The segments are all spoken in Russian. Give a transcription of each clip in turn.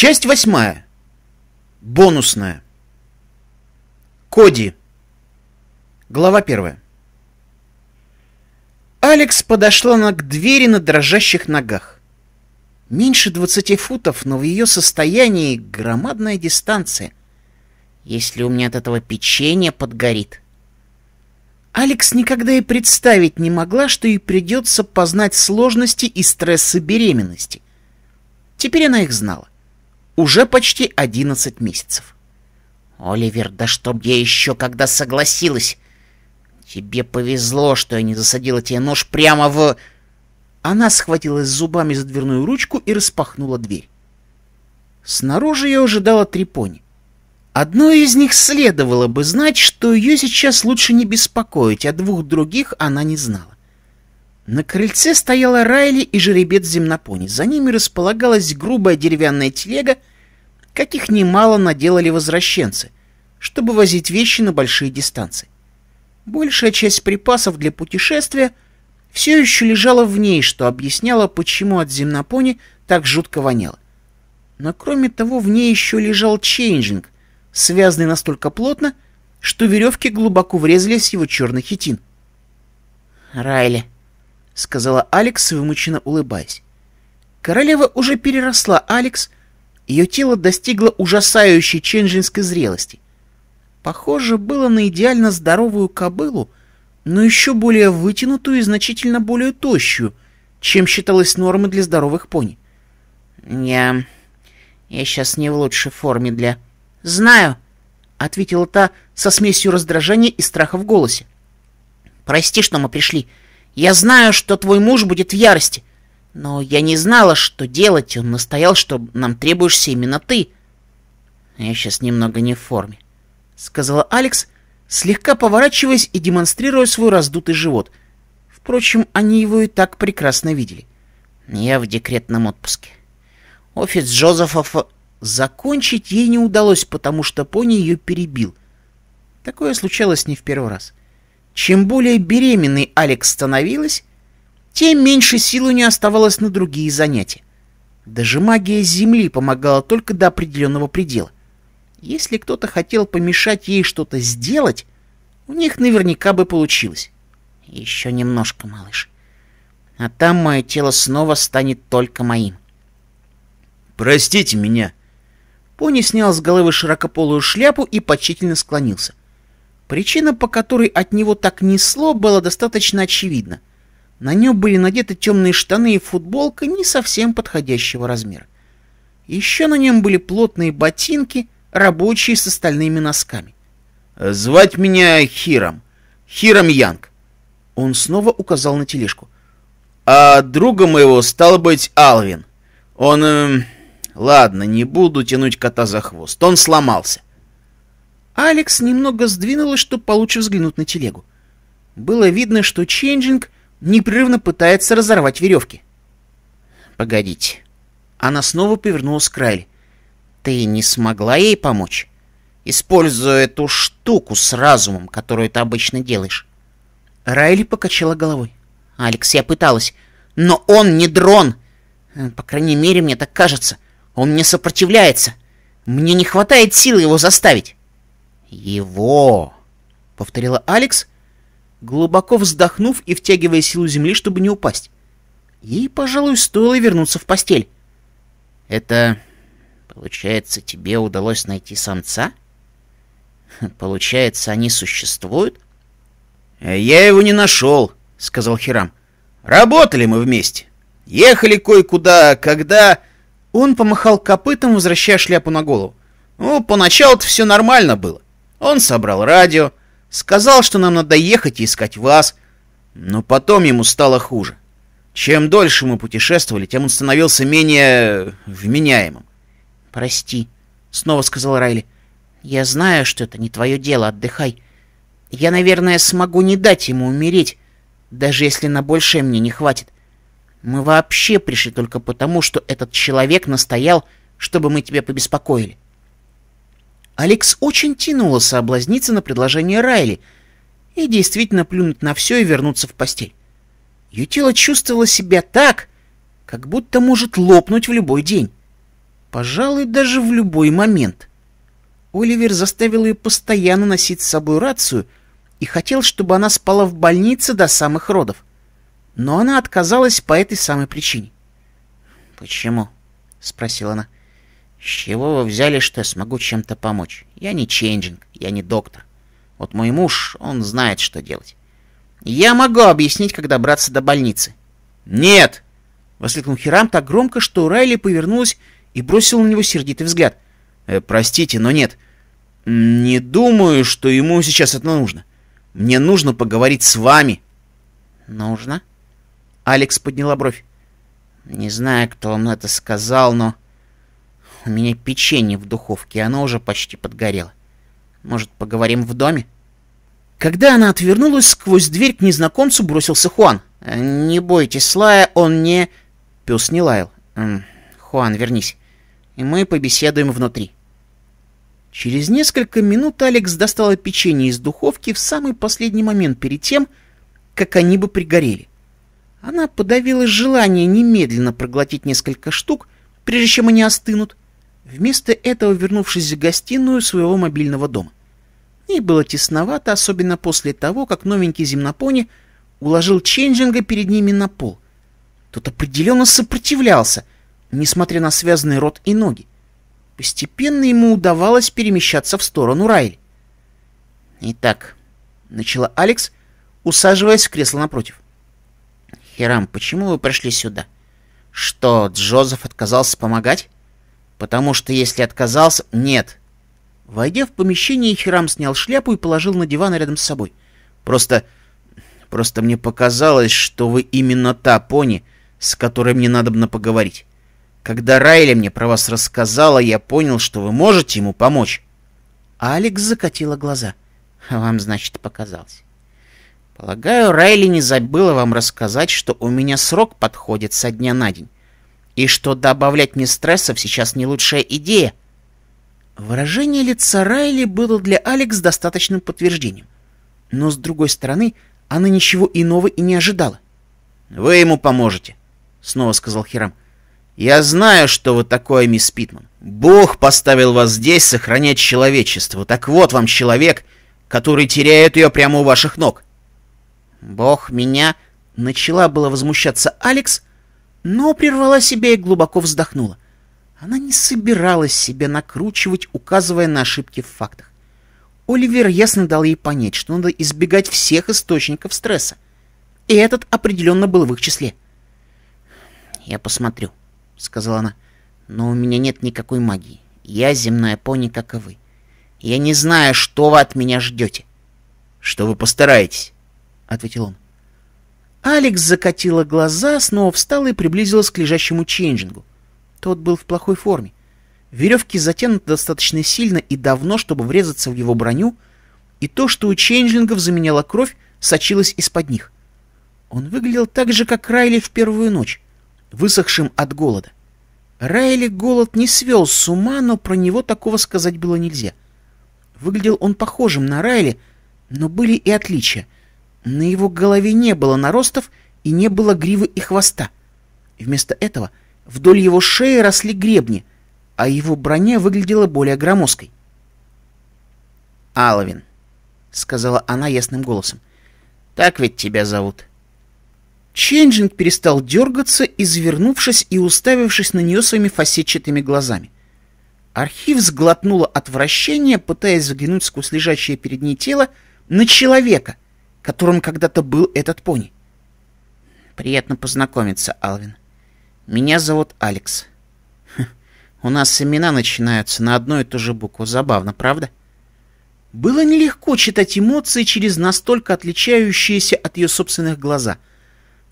Часть восьмая. Бонусная. Коди. Глава первая. Алекс подошла к двери на дрожащих ногах. Меньше двадцати футов, но в ее состоянии громадная дистанция. Если у меня от этого печенье подгорит. Алекс никогда и представить не могла, что ей придется познать сложности и стрессы беременности. Теперь она их знала уже почти одиннадцать месяцев. «Оливер, да чтоб я еще когда согласилась! Тебе повезло, что я не засадила тебе нож прямо в...» Она схватилась зубами за дверную ручку и распахнула дверь. Снаружи ее ожидала три пони. Одной из них следовало бы знать, что ее сейчас лучше не беспокоить, а двух других она не знала. На крыльце стояла Райли и жеребец земнопони. За ними располагалась грубая деревянная телега, каких немало наделали возвращенцы, чтобы возить вещи на большие дистанции. Большая часть припасов для путешествия все еще лежала в ней, что объясняло, почему от земнопони так жутко воняло. Но кроме того, в ней еще лежал чейнджинг, связанный настолько плотно, что веревки глубоко врезались в его черный хитин. «Райли», — сказала Алекс, вымученно улыбаясь. Королева уже переросла Алекс ее тело достигло ужасающей ченджинской зрелости. Похоже было на идеально здоровую кобылу, но еще более вытянутую и значительно более тощую, чем считалось нормой для здоровых пони. «Я... я сейчас не в лучшей форме для...» «Знаю», — ответила та со смесью раздражения и страха в голосе. «Прости, что мы пришли. Я знаю, что твой муж будет в ярости. Но я не знала, что делать, он настоял, что нам требуешься именно ты. Я сейчас немного не в форме, — сказала Алекс, слегка поворачиваясь и демонстрируя свой раздутый живот. Впрочем, они его и так прекрасно видели. Я в декретном отпуске. Офис Джозефов закончить ей не удалось, потому что пони ее перебил. Такое случалось не в первый раз. Чем более беременной Алекс становилась, тем меньше сил у нее оставалось на другие занятия. Даже магия Земли помогала только до определенного предела. Если кто-то хотел помешать ей что-то сделать, у них наверняка бы получилось. Еще немножко, малыш. А там мое тело снова станет только моим. «Простите меня!» Пони снял с головы широкополую шляпу и почтительно склонился. Причина, по которой от него так несло, была достаточно очевидна. На нем были надеты темные штаны и футболка не совсем подходящего размера. Еще на нем были плотные ботинки, рабочие с остальными носками. «Звать меня Хиром. Хиром Янг». Он снова указал на тележку. «А друга моего стал быть Алвин. Он... Эм... Ладно, не буду тянуть кота за хвост. Он сломался». Алекс немного сдвинулась, чтобы получше взглянуть на телегу. Было видно, что Ченджинг непрерывно пытается разорвать веревки. Погодите. Она снова повернулась к Райли. Ты не смогла ей помочь? Используя эту штуку с разумом, которую ты обычно делаешь. Райли покачала головой. «Алекс, я пыталась. Но он не дрон! По крайней мере, мне так кажется. Он не сопротивляется. Мне не хватает силы его заставить». «Его!» — повторила Алекс, глубоко вздохнув и втягивая силу земли, чтобы не упасть. Ей, пожалуй, стоило вернуться в постель. «Это... получается, тебе удалось найти самца? Получается, они существуют?» «Я его не нашел», — сказал Хирам. «Работали мы вместе. Ехали кое-куда, когда...» Он помахал копытом, возвращая шляпу на голову. «Ну, поначалу-то все нормально было. Он собрал радио, Сказал, что нам надо ехать и искать вас. Но потом ему стало хуже. Чем дольше мы путешествовали, тем он становился менее... Э, вменяемым. «Прости», — снова сказал Райли. «Я знаю, что это не твое дело, отдыхай. Я, наверное, смогу не дать ему умереть, даже если на большее мне не хватит. Мы вообще пришли только потому, что этот человек настоял, чтобы мы тебя побеспокоили». Алекс очень тянуло соблазниться на предложение Райли и действительно плюнуть на все и вернуться в постель. Ее тело чувствовало себя так, как будто может лопнуть в любой день. Пожалуй, даже в любой момент. Оливер заставил ее постоянно носить с собой рацию и хотел, чтобы она спала в больнице до самых родов. Но она отказалась по этой самой причине. «Почему?» — спросила она. «С чего вы взяли, что я смогу чем-то помочь? Я не ченджинг, я не доктор. Вот мой муж, он знает, что делать. Я могу объяснить, как добраться до больницы». «Нет!» — воскликнул Хирам так громко, что Райли повернулась и бросила на него сердитый взгляд. «Э, «Простите, но нет. Не думаю, что ему сейчас это нужно. Мне нужно поговорить с вами». «Нужно?» Алекс подняла бровь. «Не знаю, кто вам это сказал, но...» У меня печенье в духовке, оно уже почти подгорело. Может, поговорим в доме? Когда она отвернулась, сквозь дверь к незнакомцу бросился Хуан. «Э, «Не бойтесь, Слая, он не...» Пес не лаял. «Хуан, вернись, и мы побеседуем внутри». Через несколько минут Алекс достала печенье из духовки в самый последний момент перед тем, как они бы пригорели. Она подавила желание немедленно проглотить несколько штук, прежде чем они остынут, Вместо этого вернувшись в гостиную своего мобильного дома. Ей было тесновато, особенно после того, как новенький земнопони уложил Ченджинга перед ними на пол. Тот определенно сопротивлялся, несмотря на связанный рот и ноги. Постепенно ему удавалось перемещаться в сторону Райли. «Итак», — начала Алекс, усаживаясь в кресло напротив. «Херам, почему вы пришли сюда? Что, Джозеф отказался помогать?» Потому что если отказался... Нет. Войдя в помещение, Хирам снял шляпу и положил на диван рядом с собой. Просто... Просто мне показалось, что вы именно та пони, с которой мне надо надобно поговорить. Когда Райли мне про вас рассказала, я понял, что вы можете ему помочь. Алекс закатила глаза. вам, значит, показалось. Полагаю, Райли не забыла вам рассказать, что у меня срок подходит со дня на день и что добавлять мне стрессов сейчас не лучшая идея. Выражение лица Райли было для Алекс достаточным подтверждением. Но, с другой стороны, она ничего иного и не ожидала. «Вы ему поможете», — снова сказал Хирам. «Я знаю, что вы такое, мисс Питман. Бог поставил вас здесь сохранять человечество. Так вот вам человек, который теряет ее прямо у ваших ног». «Бог меня...» — начала было возмущаться Алекс — но прервала себя и глубоко вздохнула. Она не собиралась себя накручивать, указывая на ошибки в фактах. Оливер ясно дал ей понять, что надо избегать всех источников стресса. И этот определенно был в их числе. «Я посмотрю», — сказала она, — «но у меня нет никакой магии. Я земная пони, как и вы. Я не знаю, что вы от меня ждете». «Что вы постараетесь», — ответил он. Алекс закатила глаза, снова встала и приблизилась к лежащему ченджингу. Тот был в плохой форме. Веревки затянуты достаточно сильно и давно, чтобы врезаться в его броню, и то, что у Ченджингов заменяла кровь, сочилось из-под них. Он выглядел так же, как Райли в первую ночь, высохшим от голода. Райли голод не свел с ума, но про него такого сказать было нельзя. Выглядел он похожим на Райли, но были и отличия — на его голове не было наростов и не было гривы и хвоста. Вместо этого вдоль его шеи росли гребни, а его броня выглядела более громоздкой. «Алвин», — сказала она ясным голосом, — «так ведь тебя зовут». Ченджинг перестал дергаться, извернувшись и уставившись на нее своими фасетчатыми глазами. Архив сглотнула отвращение, пытаясь заглянуть сквозь лежащее перед ней тело на человека — которым когда-то был этот пони. Приятно познакомиться, Алвин. Меня зовут Алекс. Хм, у нас имена начинаются на одну и ту же букву. Забавно, правда? Было нелегко читать эмоции через настолько отличающиеся от ее собственных глаза.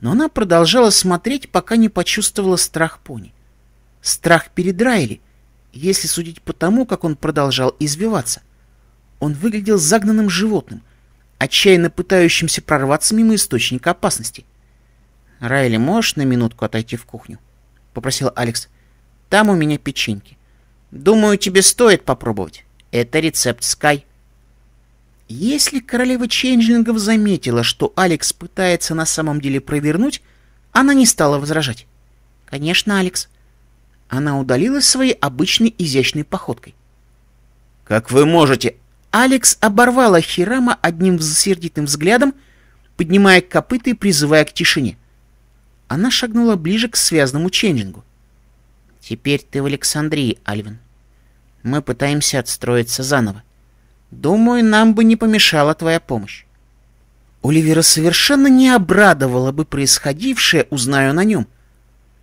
Но она продолжала смотреть, пока не почувствовала страх пони. Страх перед Райли, если судить по тому, как он продолжал извиваться. Он выглядел загнанным животным — отчаянно пытающимся прорваться мимо источника опасности. «Райли, можешь на минутку отойти в кухню?» — попросил Алекс. «Там у меня печеньки. Думаю, тебе стоит попробовать. Это рецепт Скай». Если королева Чейнджингов заметила, что Алекс пытается на самом деле провернуть, она не стала возражать. «Конечно, Алекс». Она удалилась своей обычной изящной походкой. «Как вы можете?» Алекс оборвала Хирама одним засердитым взглядом, поднимая копыта и призывая к тишине. Она шагнула ближе к связному Ченнингу. «Теперь ты в Александрии, Альвин. Мы пытаемся отстроиться заново. Думаю, нам бы не помешала твоя помощь». Оливера совершенно не обрадовало бы происходившее, узнаю на нем.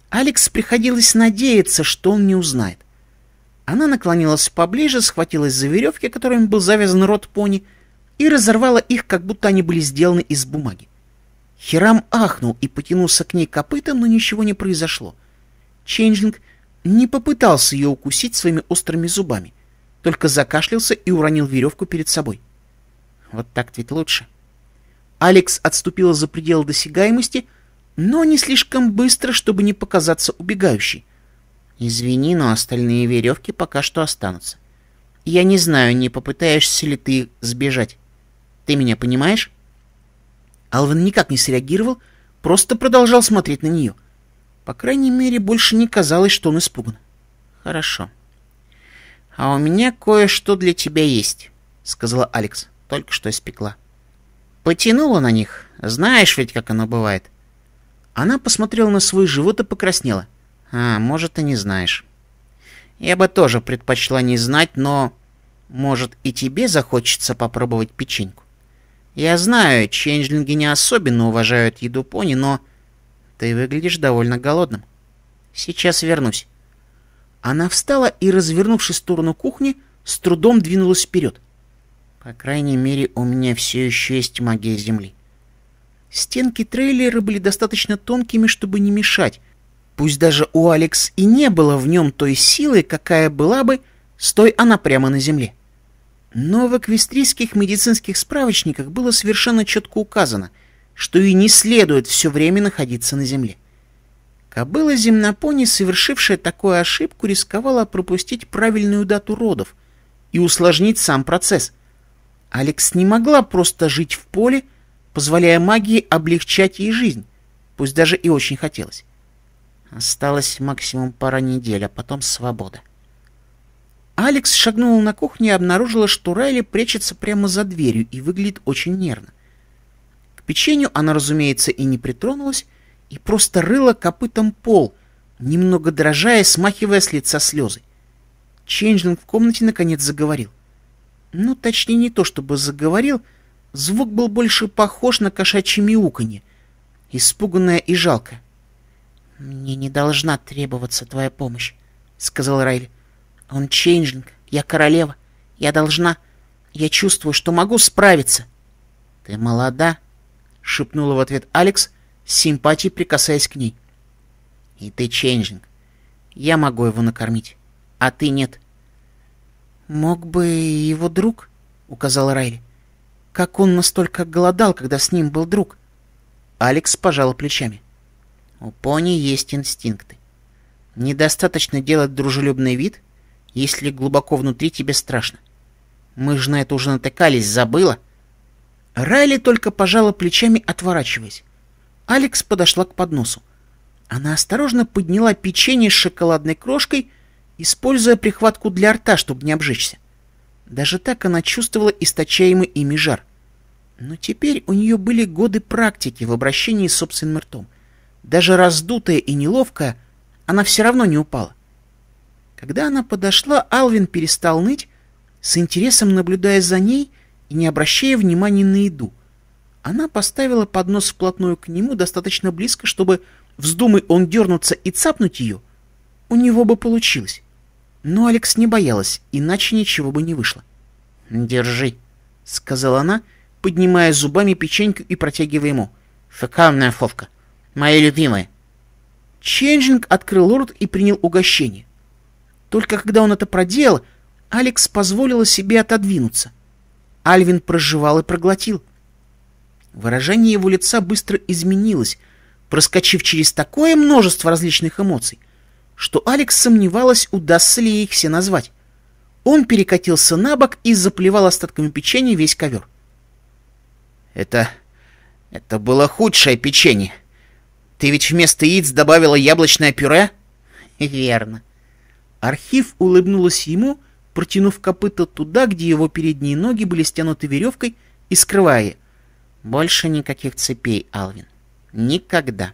Алекс приходилось надеяться, что он не узнает. Она наклонилась поближе, схватилась за веревки, которыми был завязан рот пони, и разорвала их, как будто они были сделаны из бумаги. Хирам ахнул и потянулся к ней копытом, но ничего не произошло. Ченджинг не попытался ее укусить своими острыми зубами, только закашлялся и уронил веревку перед собой. Вот так ведь лучше. Алекс отступила за пределы досягаемости, но не слишком быстро, чтобы не показаться убегающей. Извини, но остальные веревки пока что останутся. Я не знаю, не попытаешься ли ты сбежать. Ты меня понимаешь? Алвин никак не среагировал, просто продолжал смотреть на нее. По крайней мере, больше не казалось, что он испуган. Хорошо. А у меня кое-что для тебя есть, сказала Алекс, только что испекла. Потянула на них, знаешь ведь, как оно бывает. Она посмотрела на свой живот и покраснела. А, может, и не знаешь. Я бы тоже предпочла не знать, но... Может, и тебе захочется попробовать печеньку? Я знаю, ченджлинги не особенно уважают еду пони, но... Ты выглядишь довольно голодным. Сейчас вернусь. Она встала и, развернувшись в сторону кухни, с трудом двинулась вперед. По крайней мере, у меня все еще есть магия земли. Стенки трейлера были достаточно тонкими, чтобы не мешать, Пусть даже у Алекс и не было в нем той силы, какая была бы, стой она прямо на земле. Но в эквестрийских медицинских справочниках было совершенно четко указано, что и не следует все время находиться на земле. Кобыла земнопони, совершившая такую ошибку, рисковала пропустить правильную дату родов и усложнить сам процесс. Алекс не могла просто жить в поле, позволяя магии облегчать ей жизнь, пусть даже и очень хотелось. Осталось максимум пара недель, а потом свобода. Алекс шагнула на кухню и обнаружила, что Райли прячется прямо за дверью и выглядит очень нервно. К печенью она, разумеется, и не притронулась, и просто рыла копытом пол, немного дрожа и смахивая с лица слезы. Ченджинг в комнате наконец заговорил. Ну, точнее, не то чтобы заговорил, звук был больше похож на кошачье мяуканье, испуганное и жалкое. «Мне не должна требоваться твоя помощь», — сказал Райль. «Он чейнджинг, я королева, я должна, я чувствую, что могу справиться». «Ты молода», — шепнула в ответ Алекс, с симпатией прикасаясь к ней. «И ты чейнджинг. Я могу его накормить, а ты нет». «Мог бы его друг?» — указал Райли. «Как он настолько голодал, когда с ним был друг?» Алекс пожала плечами. У пони есть инстинкты. Недостаточно делать дружелюбный вид, если глубоко внутри тебе страшно. Мы же на это уже натыкались, забыла. Райли только пожала плечами, отворачиваясь. Алекс подошла к подносу. Она осторожно подняла печенье с шоколадной крошкой, используя прихватку для рта, чтобы не обжечься. Даже так она чувствовала источаемый ими жар. Но теперь у нее были годы практики в обращении с собственным ртом. Даже раздутая и неловкая, она все равно не упала. Когда она подошла, Алвин перестал ныть, с интересом наблюдая за ней и не обращая внимания на еду. Она поставила поднос вплотную к нему достаточно близко, чтобы, вздумай он дернуться и цапнуть ее, у него бы получилось. Но Алекс не боялась, иначе ничего бы не вышло. «Держи», — сказала она, поднимая зубами печеньку и протягивая ему. «Фекальная фовка. Мои любимые. Ченджинг открыл рот и принял угощение. Только когда он это проделал, Алекс позволила себе отодвинуться. Альвин прожевал и проглотил. Выражение его лица быстро изменилось, проскочив через такое множество различных эмоций, что Алекс сомневалась, удастся ли их все назвать. Он перекатился на бок и заплевал остатками печенья весь ковер. «Это... это было худшее печенье», ты ведь вместо яиц добавила яблочное пюре? Верно. Архив улыбнулась ему, протянув копыта туда, где его передние ноги были стянуты веревкой и скрывая. Больше никаких цепей, Алвин. Никогда.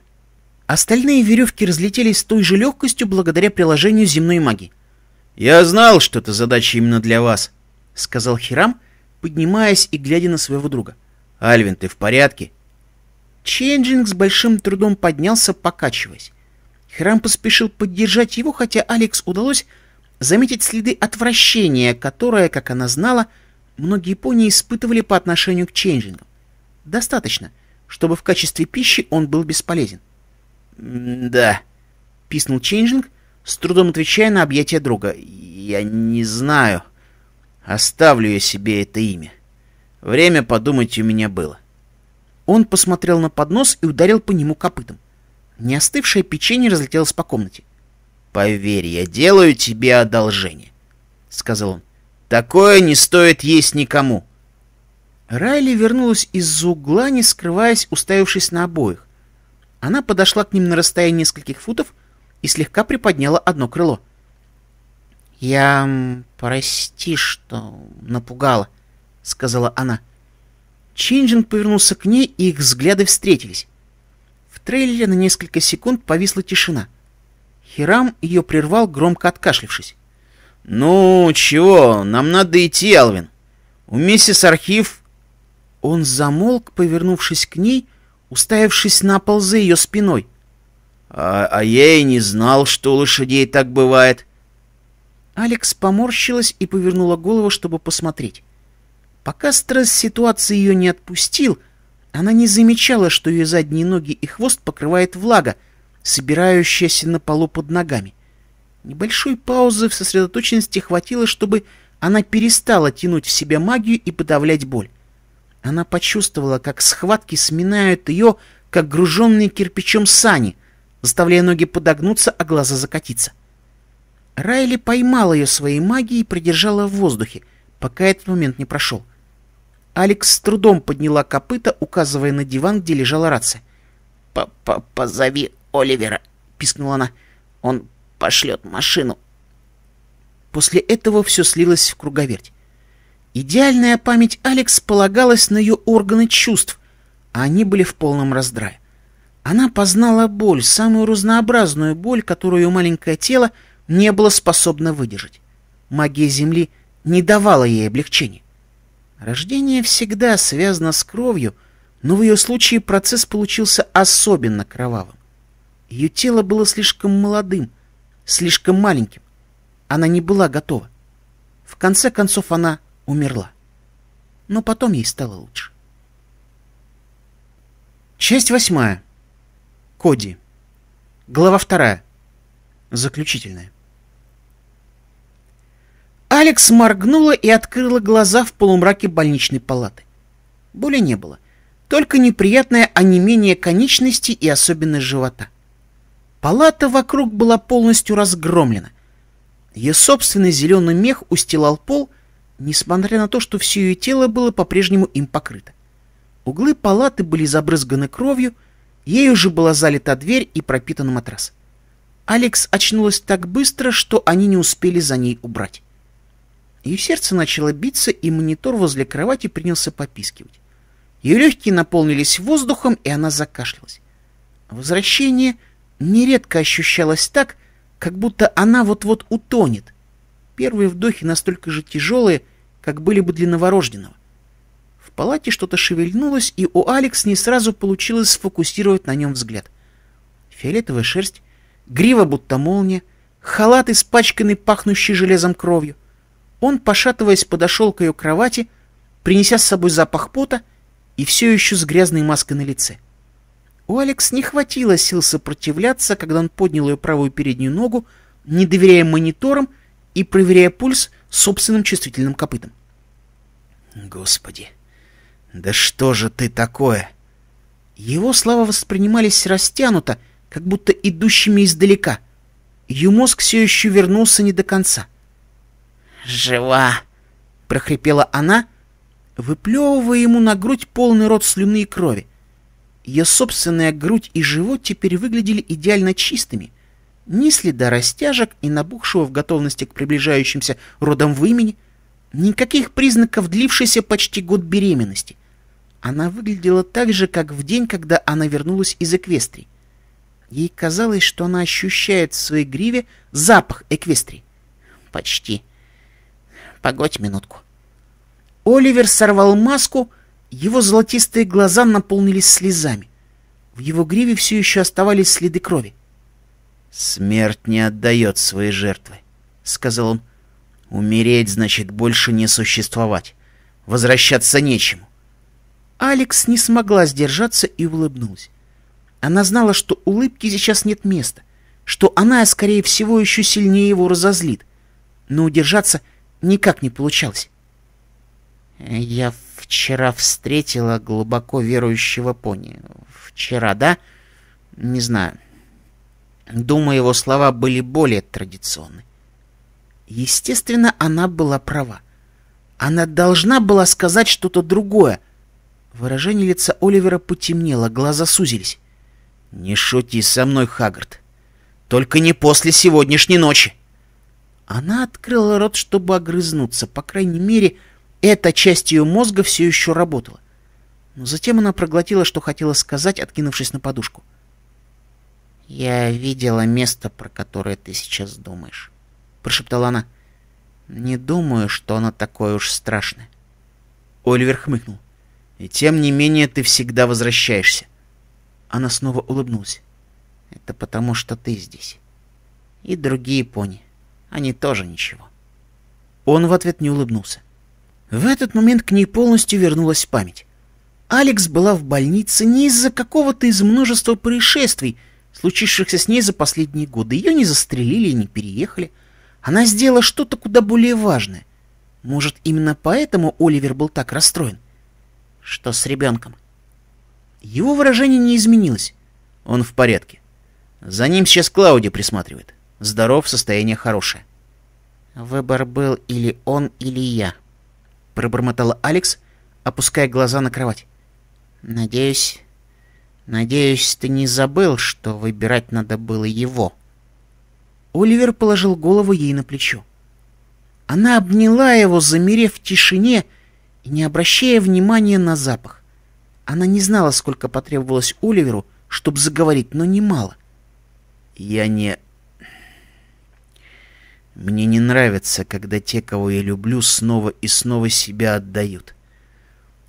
Остальные веревки разлетелись с той же легкостью благодаря приложению земной магии. «Я знал, что это задача именно для вас», — сказал Хирам, поднимаясь и глядя на своего друга. «Альвин, ты в порядке?» Ченджинг с большим трудом поднялся, покачиваясь. Храм поспешил поддержать его, хотя Алекс удалось заметить следы отвращения, которое, как она знала, многие пони испытывали по отношению к Ченджингу. Достаточно, чтобы в качестве пищи он был бесполезен. «Да», — писнул Ченджинг, с трудом отвечая на объятия друга. «Я не знаю. Оставлю я себе это имя. Время подумать у меня было». Он посмотрел на поднос и ударил по нему копытом. Неостывшее печенье разлетелось по комнате. «Поверь, я делаю тебе одолжение», — сказал он. «Такое не стоит есть никому». Райли вернулась из угла, не скрываясь, уставившись на обоих. Она подошла к ним на расстоянии нескольких футов и слегка приподняла одно крыло. «Я... прости, что напугала», — сказала она. — Чинджин повернулся к ней, и их взгляды встретились. В трейлере на несколько секунд повисла тишина. Хирам ее прервал, громко откашлившись. «Ну, чего? Нам надо идти, Алвин. У миссис Архив...» Он замолк, повернувшись к ней, уставившись на пол за ее спиной. А, «А я и не знал, что у лошадей так бывает». Алекс поморщилась и повернула голову, чтобы посмотреть. Пока стресс ситуации ее не отпустил, она не замечала, что ее задние ноги и хвост покрывает влага, собирающаяся на полу под ногами. Небольшой паузы в сосредоточенности хватило, чтобы она перестала тянуть в себя магию и подавлять боль. Она почувствовала, как схватки сминают ее, как груженные кирпичом сани, заставляя ноги подогнуться, а глаза закатиться. Райли поймала ее своей магией и придержала в воздухе, пока этот момент не прошел. Алекс с трудом подняла копыта, указывая на диван, где лежала рация. П -п «Позови Оливера», — пискнула она. «Он пошлет машину». После этого все слилось в круговерть. Идеальная память Алекс полагалась на ее органы чувств, а они были в полном раздрае. Она познала боль, самую разнообразную боль, которую ее маленькое тело не было способно выдержать. Магия Земли не давала ей облегчения. Рождение всегда связано с кровью, но в ее случае процесс получился особенно кровавым. Ее тело было слишком молодым, слишком маленьким. Она не была готова. В конце концов она умерла. Но потом ей стало лучше. Часть восьмая. Коди. Глава вторая. Заключительная. Алекс моргнула и открыла глаза в полумраке больничной палаты. Боли не было, только неприятное онемение конечностей и особенно живота. Палата вокруг была полностью разгромлена. Ее собственный зеленый мех устилал пол, несмотря на то, что все ее тело было по-прежнему им покрыто. Углы палаты были забрызганы кровью, ею же была залита дверь и пропитан матрас. Алекс очнулась так быстро, что они не успели за ней убрать. Ее сердце начало биться, и монитор возле кровати принялся попискивать. Ее легкие наполнились воздухом, и она закашлялась. Возвращение нередко ощущалось так, как будто она вот-вот утонет. Первые вдохи настолько же тяжелые, как были бы для новорожденного. В палате что-то шевельнулось, и у Алекс не сразу получилось сфокусировать на нем взгляд. Фиолетовая шерсть, грива будто молния, халат, испачканный пахнущий железом кровью. Он, пошатываясь, подошел к ее кровати, принеся с собой запах пота и все еще с грязной маской на лице. У Алекс не хватило сил сопротивляться, когда он поднял ее правую переднюю ногу, не доверяя мониторам и проверяя пульс собственным чувствительным копытом. «Господи, да что же ты такое?» Его слова воспринимались растянуто, как будто идущими издалека. Ее мозг все еще вернулся не до конца — жива!» — прохрипела она, выплевывая ему на грудь полный рот слюны и крови. Ее собственная грудь и живот теперь выглядели идеально чистыми. Ни следа растяжек и набухшего в готовности к приближающимся родам вымени, никаких признаков длившейся почти год беременности. Она выглядела так же, как в день, когда она вернулась из Эквестрии. Ей казалось, что она ощущает в своей гриве запах Эквестрии. Почти. Погодь минутку. Оливер сорвал маску, его золотистые глаза наполнились слезами. В его гриве все еще оставались следы крови. «Смерть не отдает свои жертвы», — сказал он. «Умереть значит больше не существовать. Возвращаться нечему». Алекс не смогла сдержаться и улыбнулась. Она знала, что улыбки сейчас нет места, что она, скорее всего, еще сильнее его разозлит. Но удержаться никак не получалось. Я вчера встретила глубоко верующего пони. Вчера, да? Не знаю. Думаю, его слова были более традиционны. Естественно, она была права. Она должна была сказать что-то другое. Выражение лица Оливера потемнело, глаза сузились. «Не шути со мной, Хаггард. Только не после сегодняшней ночи!» Она открыла рот, чтобы огрызнуться. По крайней мере, эта часть ее мозга все еще работала. Но затем она проглотила, что хотела сказать, откинувшись на подушку. «Я видела место, про которое ты сейчас думаешь», — прошептала она. «Не думаю, что оно такое уж страшное». Оливер хмыкнул. «И тем не менее ты всегда возвращаешься». Она снова улыбнулась. «Это потому, что ты здесь. И другие пони они тоже ничего. Он в ответ не улыбнулся. В этот момент к ней полностью вернулась память. Алекс была в больнице не из-за какого-то из множества происшествий, случившихся с ней за последние годы. Ее не застрелили и не переехали. Она сделала что-то куда более важное. Может, именно поэтому Оливер был так расстроен? Что с ребенком? Его выражение не изменилось. Он в порядке. За ним сейчас Клауди присматривает. Здоров, состояние хорошее. Выбор был или он, или я. Пробормотала Алекс, опуская глаза на кровать. Надеюсь... Надеюсь, ты не забыл, что выбирать надо было его. Оливер положил голову ей на плечо. Она обняла его, замерев в тишине и не обращая внимания на запах. Она не знала, сколько потребовалось Оливеру, чтобы заговорить, но немало. «Я не мне не нравится, когда те, кого я люблю, снова и снова себя отдают.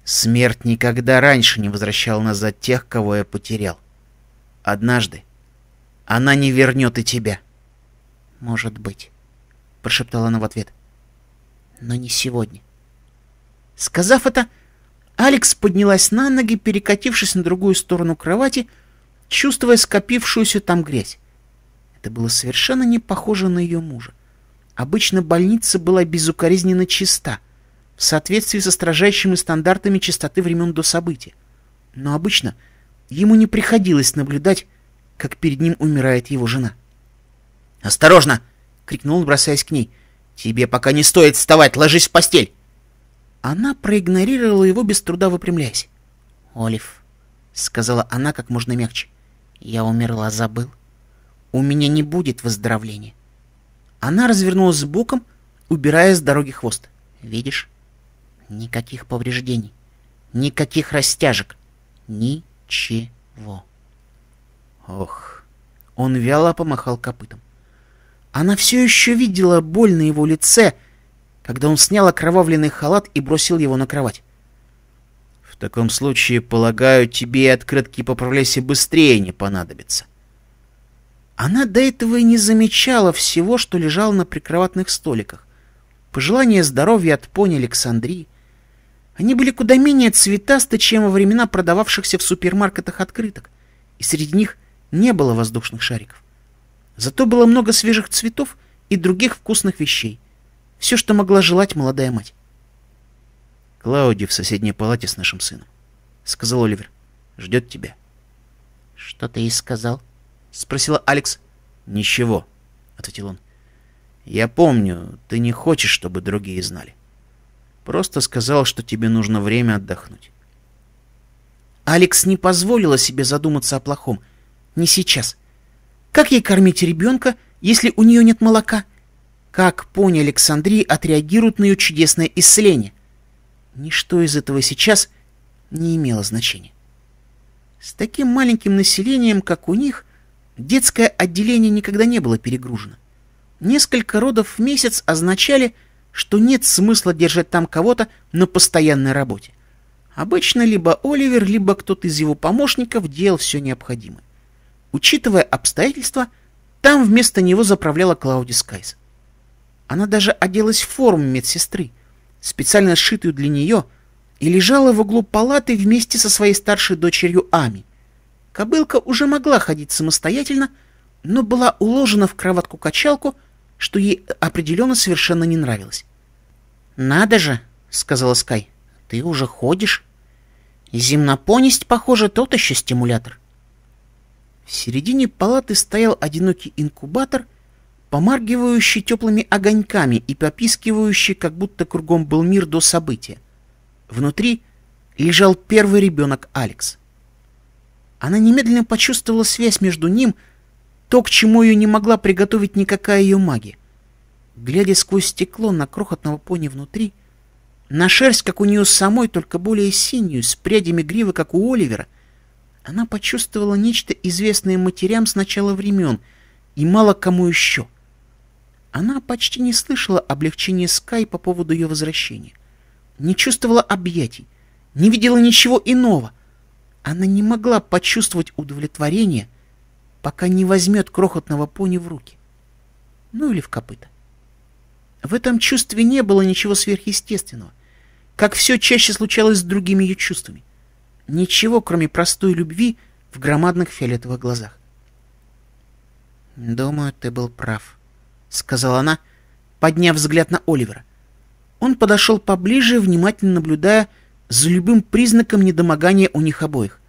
Смерть никогда раньше не возвращала назад тех, кого я потерял. Однажды она не вернет и тебя. Может быть, прошептала она в ответ. Но не сегодня. Сказав это, Алекс поднялась на ноги, перекатившись на другую сторону кровати, чувствуя скопившуюся там грязь. Это было совершенно не похоже на ее мужа. Обычно больница была безукоризненно чиста, в соответствии со строжайшими стандартами чистоты времен до события. Но обычно ему не приходилось наблюдать, как перед ним умирает его жена. «Осторожно!» — крикнул он, бросаясь к ней. «Тебе пока не стоит вставать, ложись в постель!» Она проигнорировала его, без труда выпрямляясь. «Олив», — сказала она как можно мягче, — «я умерла, забыл. У меня не будет выздоровления. Она развернулась боком, убирая с дороги хвост. Видишь? Никаких повреждений. Никаких растяжек. Ничего. Ох. Он вяло помахал копытом. Она все еще видела боль на его лице, когда он снял окровавленный халат и бросил его на кровать. В таком случае, полагаю, тебе открытки по пролесе быстрее не понадобится. Она до этого и не замечала всего, что лежало на прикроватных столиках. Пожелания здоровья от пони Александрии. Они были куда менее цветасты, чем во времена продававшихся в супермаркетах открыток, и среди них не было воздушных шариков. Зато было много свежих цветов и других вкусных вещей. Все, что могла желать молодая мать. «Клауди в соседней палате с нашим сыном», — сказал Оливер. «Ждет тебя». «Что ты ей сказал?» — спросила Алекс. «Ничего», — ответил он. «Я помню, ты не хочешь, чтобы другие знали. Просто сказал, что тебе нужно время отдохнуть». Алекс не позволила себе задуматься о плохом. Не сейчас. Как ей кормить ребенка, если у нее нет молока? Как пони Александрии отреагируют на ее чудесное исцеление? Ничто из этого сейчас не имело значения. С таким маленьким населением, как у них, Детское отделение никогда не было перегружено. Несколько родов в месяц означали, что нет смысла держать там кого-то на постоянной работе. Обычно либо Оливер, либо кто-то из его помощников делал все необходимое. Учитывая обстоятельства, там вместо него заправляла Клауди Скайс. Она даже оделась в форму медсестры, специально сшитую для нее, и лежала в углу палаты вместе со своей старшей дочерью Ами. Кобылка уже могла ходить самостоятельно, но была уложена в кроватку-качалку, что ей определенно совершенно не нравилось. «Надо же!» — сказала Скай. «Ты уже ходишь?» «Земнопонисть, похоже, тот еще стимулятор». В середине палаты стоял одинокий инкубатор, помаргивающий теплыми огоньками и попискивающий, как будто кругом был мир до события. Внутри лежал первый ребенок Алекс. Она немедленно почувствовала связь между ним, то, к чему ее не могла приготовить никакая ее магия. Глядя сквозь стекло на крохотного пони внутри, на шерсть, как у нее самой, только более синюю, с прядями гривы, как у Оливера, она почувствовала нечто, известное матерям с начала времен и мало кому еще. Она почти не слышала облегчения Скай по поводу ее возвращения, не чувствовала объятий, не видела ничего иного — она не могла почувствовать удовлетворение, пока не возьмет крохотного пони в руки. Ну или в копыта. В этом чувстве не было ничего сверхъестественного, как все чаще случалось с другими ее чувствами. Ничего, кроме простой любви в громадных фиолетовых глазах. «Думаю, ты был прав», — сказала она, подняв взгляд на Оливера. Он подошел поближе, внимательно наблюдая, за любым признаком недомогания у них обоих.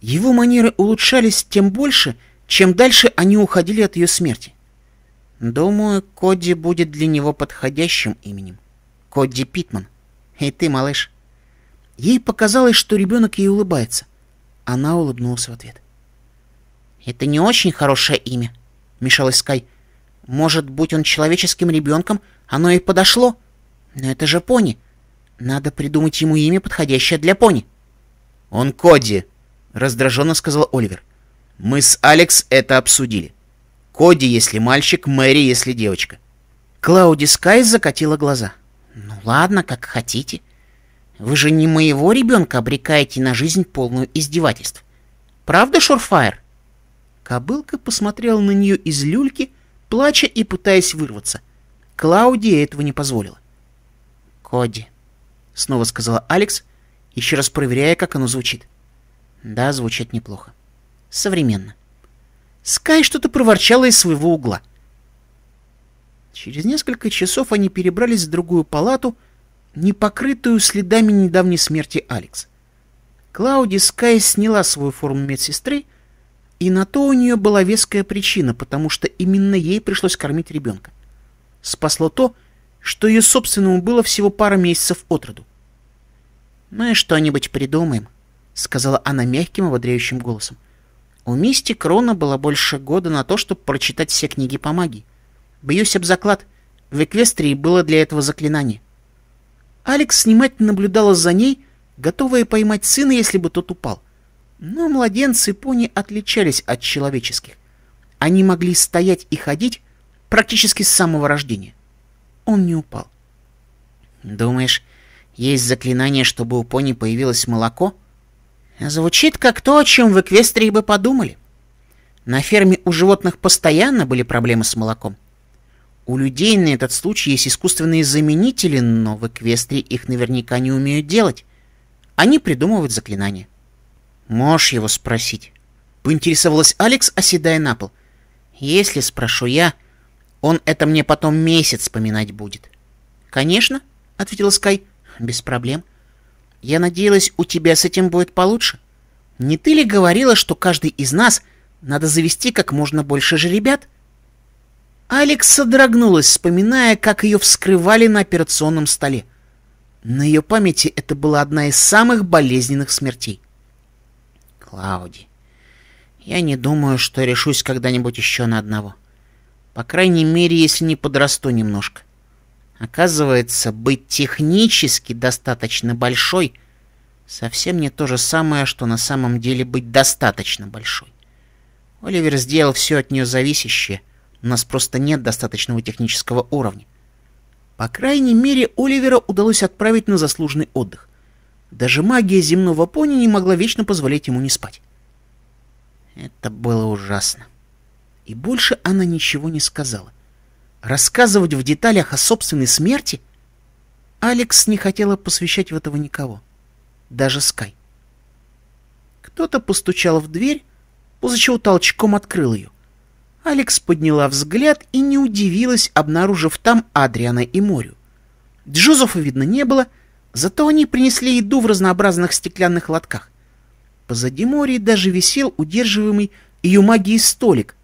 Его манеры улучшались тем больше, чем дальше они уходили от ее смерти. Думаю, Коди будет для него подходящим именем. Коди Питман. И ты, малыш. Ей показалось, что ребенок ей улыбается. Она улыбнулась в ответ. «Это не очень хорошее имя», — мешалась Скай. «Может, быть, он человеческим ребенком, оно и подошло? Но это же пони. Надо придумать ему имя, подходящее для пони. Он Коди, раздраженно сказал Оливер. Мы с Алекс это обсудили. Коди, если мальчик, Мэри, если девочка. Клауди Скай закатила глаза. Ну ладно, как хотите. Вы же не моего ребенка обрекаете на жизнь полную издевательств. Правда, Шорфайр? Кобылка посмотрела на нее из люльки, плача и пытаясь вырваться. Клауди этого не позволила. «Коди, — снова сказала Алекс, еще раз проверяя, как оно звучит. Да, звучит неплохо. Современно. Скай что-то проворчала из своего угла. Через несколько часов они перебрались в другую палату, не покрытую следами недавней смерти Алекс. Клауди Скай сняла свою форму медсестры, и на то у нее была веская причина, потому что именно ей пришлось кормить ребенка. Спасло то, что что ее собственному было всего пара месяцев от роду. «Мы «Ну что-нибудь придумаем», — сказала она мягким, ободряющим голосом. У Мисти Крона было больше года на то, чтобы прочитать все книги по магии. Бьюсь об заклад, в Эквестрии было для этого заклинание. Алекс внимательно наблюдала за ней, готовая поймать сына, если бы тот упал. Но младенцы пони отличались от человеческих. Они могли стоять и ходить практически с самого рождения он не упал. «Думаешь, есть заклинание, чтобы у пони появилось молоко?» Звучит как то, о чем в Эквестрии бы подумали. На ферме у животных постоянно были проблемы с молоком. У людей на этот случай есть искусственные заменители, но в Эквестрии их наверняка не умеют делать. Они придумывают заклинания. Можешь его спросить. Поинтересовалась Алекс, оседая на пол. Если спрошу я, он это мне потом месяц вспоминать будет. «Конечно», — ответила Скай, — «без проблем. Я надеялась, у тебя с этим будет получше. Не ты ли говорила, что каждый из нас надо завести как можно больше жеребят?» Алекс содрогнулась, вспоминая, как ее вскрывали на операционном столе. На ее памяти это была одна из самых болезненных смертей. «Клауди, я не думаю, что решусь когда-нибудь еще на одного. По крайней мере, если не подрасту немножко. Оказывается, быть технически достаточно большой совсем не то же самое, что на самом деле быть достаточно большой. Оливер сделал все от нее зависящее. У нас просто нет достаточного технического уровня. По крайней мере, Оливера удалось отправить на заслуженный отдых. Даже магия земного пони не могла вечно позволять ему не спать. Это было ужасно. И больше она ничего не сказала. Рассказывать в деталях о собственной смерти? Алекс не хотела посвящать в этого никого. Даже Скай. Кто-то постучал в дверь, после чего толчком открыл ее. Алекс подняла взгляд и не удивилась, обнаружив там Адриана и Морю. Джозефа видно не было, зато они принесли еду в разнообразных стеклянных лотках. Позади Мори даже висел удерживаемый ее магией столик,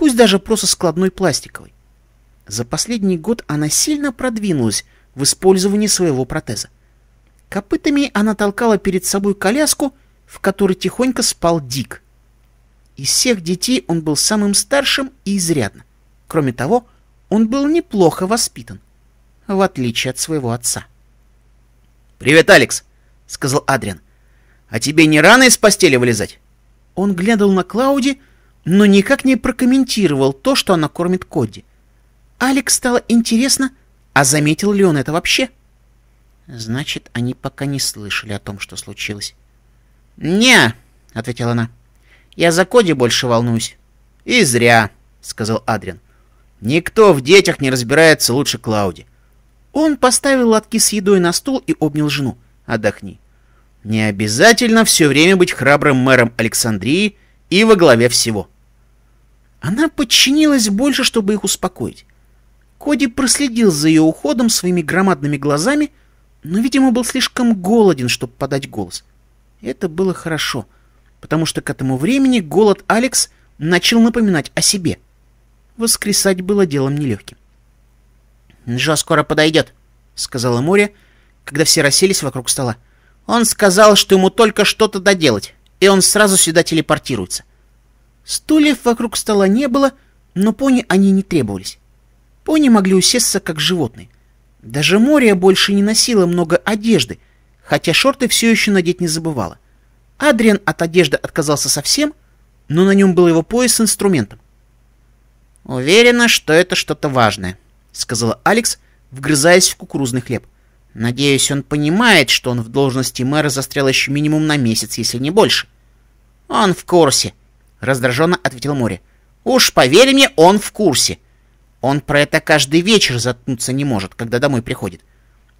пусть даже просто складной пластиковой. За последний год она сильно продвинулась в использовании своего протеза. Копытами она толкала перед собой коляску, в которой тихонько спал Дик. Из всех детей он был самым старшим и изрядно. Кроме того, он был неплохо воспитан, в отличие от своего отца. «Привет, Алекс!» — сказал Адриан. «А тебе не рано из постели вылезать?» Он глядел на Клауди, но никак не прокомментировал то, что она кормит Коди. Алекс стало интересно, а заметил ли он это вообще? Значит, они пока не слышали о том, что случилось. «Не», — ответила она, — «я за Коди больше волнуюсь». «И зря», — сказал Адриан. «Никто в детях не разбирается лучше Клауди». Он поставил лотки с едой на стол и обнял жену. «Отдохни». «Не обязательно все время быть храбрым мэром Александрии и во главе всего. Она подчинилась больше, чтобы их успокоить. Коди проследил за ее уходом своими громадными глазами, но, видимо, был слишком голоден, чтобы подать голос. Это было хорошо, потому что к этому времени голод Алекс начал напоминать о себе. Воскресать было делом нелегким. «Джо скоро подойдет», — сказала Море, когда все расселись вокруг стола. «Он сказал, что ему только что-то доделать» и он сразу сюда телепортируется. Стульев вокруг стола не было, но пони они не требовались. Пони могли усесться, как животные. Даже море больше не носило много одежды, хотя шорты все еще надеть не забывала. Адриан от одежды отказался совсем, но на нем был его пояс с инструментом. «Уверена, что это что-то важное», — сказала Алекс, вгрызаясь в кукурузный хлеб. — Надеюсь, он понимает, что он в должности мэра застрял еще минимум на месяц, если не больше. Он в курсе, раздраженно ответил Мори. Уж поверь мне, он в курсе. Он про это каждый вечер заткнуться не может, когда домой приходит.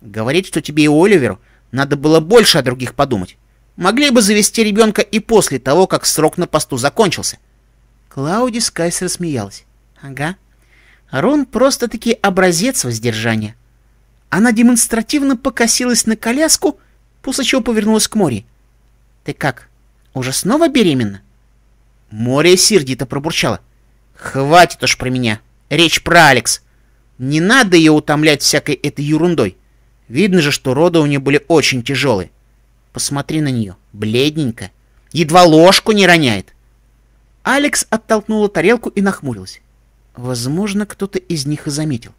Говорит, что тебе и Оливеру надо было больше о других подумать. Могли бы завести ребенка и после того, как срок на посту закончился. Клауди Скайс рассмеялась. Ага. Рон просто-таки образец воздержания. Она демонстративно покосилась на коляску, после чего повернулась к Море. «Ты как, уже снова беременна?» Море сердито пробурчало. «Хватит уж про меня. Речь про Алекс. Не надо ее утомлять всякой этой ерундой. Видно же, что роды у нее были очень тяжелые. Посмотри на нее. Бледненько. Едва ложку не роняет». Алекс оттолкнула тарелку и нахмурилась. Возможно, кто-то из них и заметил.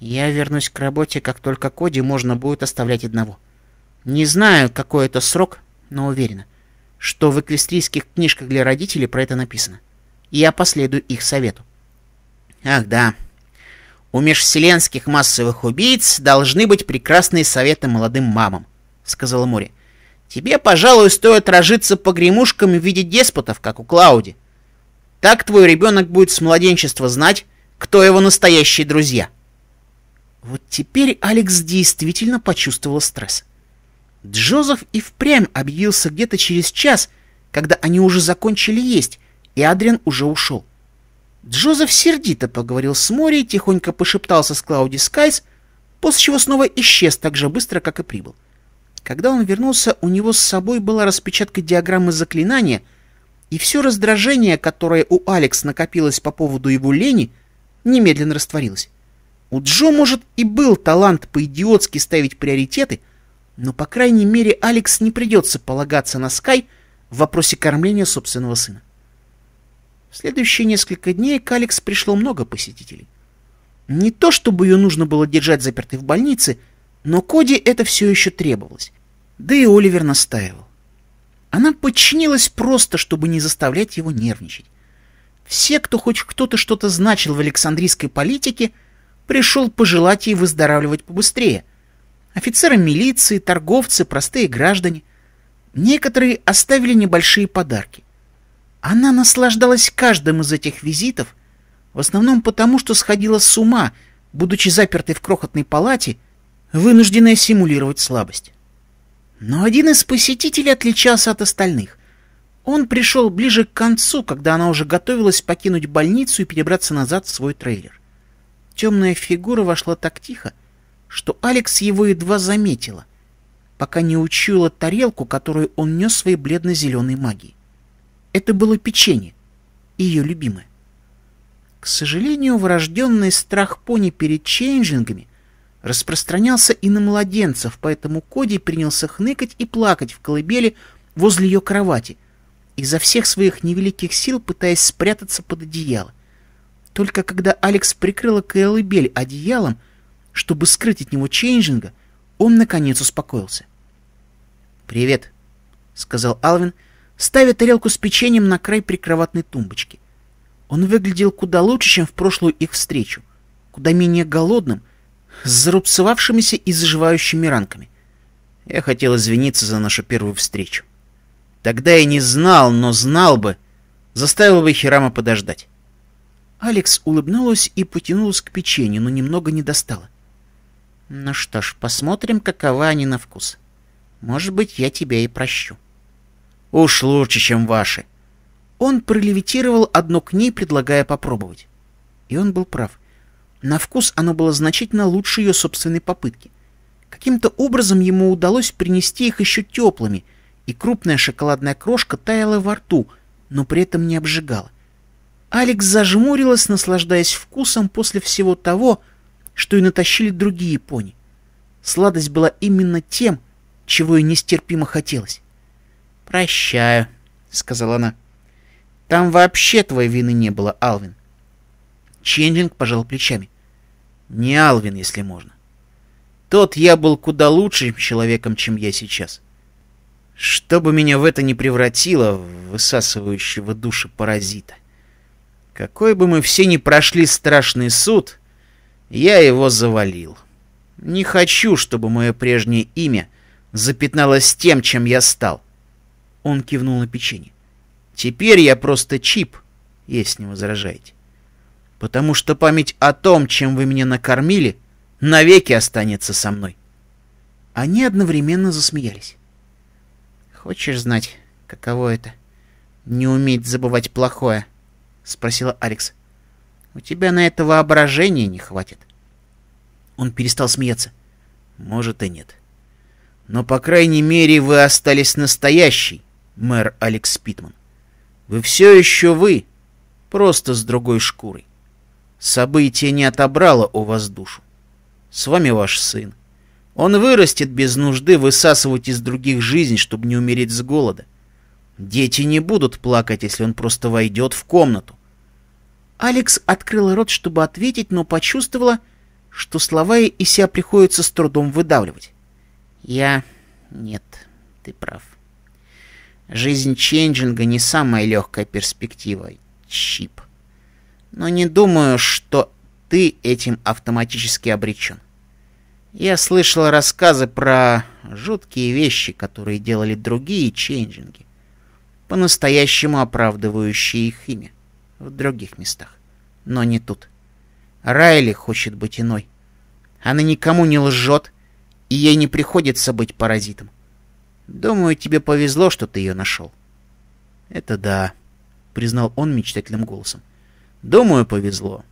Я вернусь к работе, как только Коди можно будет оставлять одного. Не знаю, какой это срок, но уверена, что в эквестрийских книжках для родителей про это написано. Я последую их совету. Ах да, у межселенских массовых убийц должны быть прекрасные советы молодым мамам, сказала Мори. Тебе, пожалуй, стоит рожиться погремушками в виде деспотов, как у Клауди. Так твой ребенок будет с младенчества знать, кто его настоящие друзья. — вот теперь Алекс действительно почувствовал стресс. Джозеф и впрямь объявился где-то через час, когда они уже закончили есть, и Адриан уже ушел. Джозеф сердито поговорил с Мори, тихонько пошептался с Клауди Скайс, после чего снова исчез так же быстро, как и прибыл. Когда он вернулся, у него с собой была распечатка диаграммы заклинания, и все раздражение, которое у Алекс накопилось по поводу его лени, немедленно растворилось. У Джо, может, и был талант по-идиотски ставить приоритеты, но, по крайней мере, Алекс не придется полагаться на Скай в вопросе кормления собственного сына. В следующие несколько дней к Алекс пришло много посетителей. Не то, чтобы ее нужно было держать запертой в больнице, но Коди это все еще требовалось. Да и Оливер настаивал. Она подчинилась просто, чтобы не заставлять его нервничать. Все, кто хоть кто-то что-то значил в Александрийской политике – пришел пожелать ей выздоравливать побыстрее. Офицеры милиции, торговцы, простые граждане. Некоторые оставили небольшие подарки. Она наслаждалась каждым из этих визитов, в основном потому, что сходила с ума, будучи запертой в крохотной палате, вынужденная симулировать слабость. Но один из посетителей отличался от остальных. Он пришел ближе к концу, когда она уже готовилась покинуть больницу и перебраться назад в свой трейлер. Темная фигура вошла так тихо, что Алекс его едва заметила, пока не учуяла тарелку, которую он нес своей бледно-зеленой магией. Это было печенье, ее любимое. К сожалению, врожденный страх пони перед чейнджингами распространялся и на младенцев, поэтому Коди принялся хныкать и плакать в колыбели возле ее кровати, изо всех своих невеликих сил пытаясь спрятаться под одеяло. Только когда Алекс прикрыла колыбель одеялом, чтобы скрыть от него Чейнджинга, он, наконец, успокоился. «Привет», — сказал Алвин, ставя тарелку с печеньем на край прикроватной тумбочки. Он выглядел куда лучше, чем в прошлую их встречу, куда менее голодным, с зарубцевавшимися и заживающими ранками. Я хотел извиниться за нашу первую встречу. Тогда я не знал, но знал бы, заставил бы Хирама подождать. Алекс улыбнулась и потянулась к печенью, но немного не достала. «Ну что ж, посмотрим, какова они на вкус. Может быть, я тебя и прощу». «Уж лучше, чем ваши». Он пролевитировал одно к ней, предлагая попробовать. И он был прав. На вкус оно было значительно лучше ее собственной попытки. Каким-то образом ему удалось принести их еще теплыми, и крупная шоколадная крошка таяла во рту, но при этом не обжигала. Алекс зажмурилась, наслаждаясь вкусом после всего того, что и натащили другие пони. Сладость была именно тем, чего ей нестерпимо хотелось. «Прощаю», — сказала она. «Там вообще твоей вины не было, Алвин». Чендлинг пожал плечами. «Не Алвин, если можно. Тот я был куда лучшим человеком, чем я сейчас. Что бы меня в это не превратило, высасывающего души паразита». Какой бы мы все ни прошли страшный суд, я его завалил. Не хочу, чтобы мое прежнее имя запятналось тем, чем я стал. Он кивнул на печенье. Теперь я просто чип, если не возражаете. Потому что память о том, чем вы меня накормили, навеки останется со мной. Они одновременно засмеялись. Хочешь знать, каково это? Не уметь забывать плохое спросила Алекс. «У тебя на это воображения не хватит». Он перестал смеяться. «Может и нет. Но, по крайней мере, вы остались настоящий, мэр Алекс Питман. Вы все еще вы, просто с другой шкурой. Событие не отобрало у вас душу. С вами ваш сын. Он вырастет без нужды высасывать из других жизнь, чтобы не умереть с голода. Дети не будут плакать, если он просто войдет в комнату. Алекс открыла рот, чтобы ответить, но почувствовала, что слова ей и себя приходится с трудом выдавливать. «Я... нет, ты прав. Жизнь Ченджинга не самая легкая перспектива, Чип. Но не думаю, что ты этим автоматически обречен. Я слышал рассказы про жуткие вещи, которые делали другие ченджинги, по-настоящему оправдывающие их имя в других местах, но не тут. Райли хочет быть иной. Она никому не лжет, и ей не приходится быть паразитом. Думаю, тебе повезло, что ты ее нашел. — Это да, — признал он мечтательным голосом. — Думаю, повезло.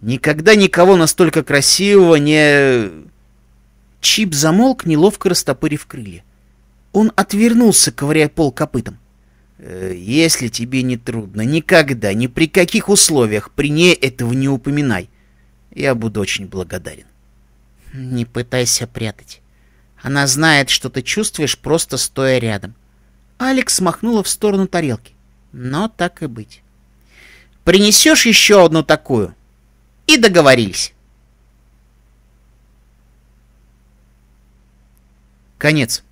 Никогда никого настолько красивого не... Чип замолк, неловко растопырив крылья. Он отвернулся, ковыряя пол копытом. — Э, если тебе не трудно, никогда, ни при каких условиях при ней этого не упоминай. Я буду очень благодарен. Не пытайся прятать. Она знает, что ты чувствуешь, просто стоя рядом. Алекс махнула в сторону тарелки. Но так и быть. Принесешь еще одну такую. И договорились. Конец.